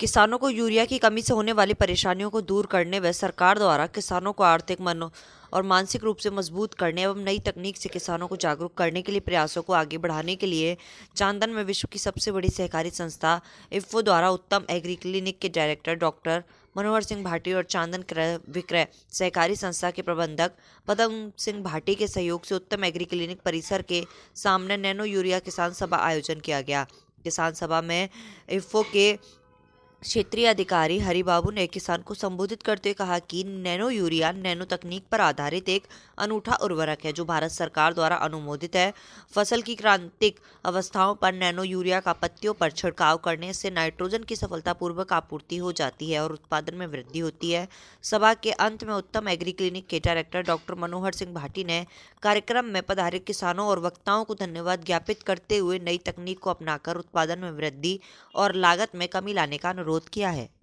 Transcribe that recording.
किसानों को यूरिया की कमी से होने वाली परेशानियों को दूर करने व सरकार द्वारा किसानों को आर्थिक मनो और मानसिक रूप से मजबूत करने एवं नई तकनीक से किसानों को जागरूक करने के लिए प्रयासों को आगे बढ़ाने के लिए चांदन में विश्व की सबसे बड़ी सहकारी संस्था इफ्फो द्वारा उत्तम एग्री क्लिनिक के डायरेक्टर डॉक्टर मनोहर सिंह भाटी और चांदन क्रय विक्रय सहकारी संस्था के प्रबंधक पदम सिंह भाटी के सहयोग से उत्तम एग्री क्लिनिक परिसर के सामने नैनो यूरिया किसान सभा आयोजन किया गया किसान सभा में इफ्फो के क्षेत्रीय अधिकारी हरिबाबू ने किसान को संबोधित करते हुए कहा कि नैनो यूरिया नैनो तकनीक पर आधारित एक अनूठा उर्वरक है जो भारत सरकार द्वारा अनुमोदित है फसल की क्रांतिक अवस्थाओं पर नैनो यूरिया का पत्तियों पर छिड़काव करने से नाइट्रोजन की सफलतापूर्वक आपूर्ति हो जाती है और उत्पादन में वृद्धि होती है सभा के अंत में उत्तम एग्री क्लिनिक के डायरेक्टर डॉक्टर मनोहर सिंह भाटी ने कार्यक्रम में पधारित किसानों और वक्ताओं को धन्यवाद ज्ञापित करते हुए नई तकनीक को अपनाकर उत्पादन में वृद्धि और लागत में कमी लाने का अनुरोध अनुरोध किया है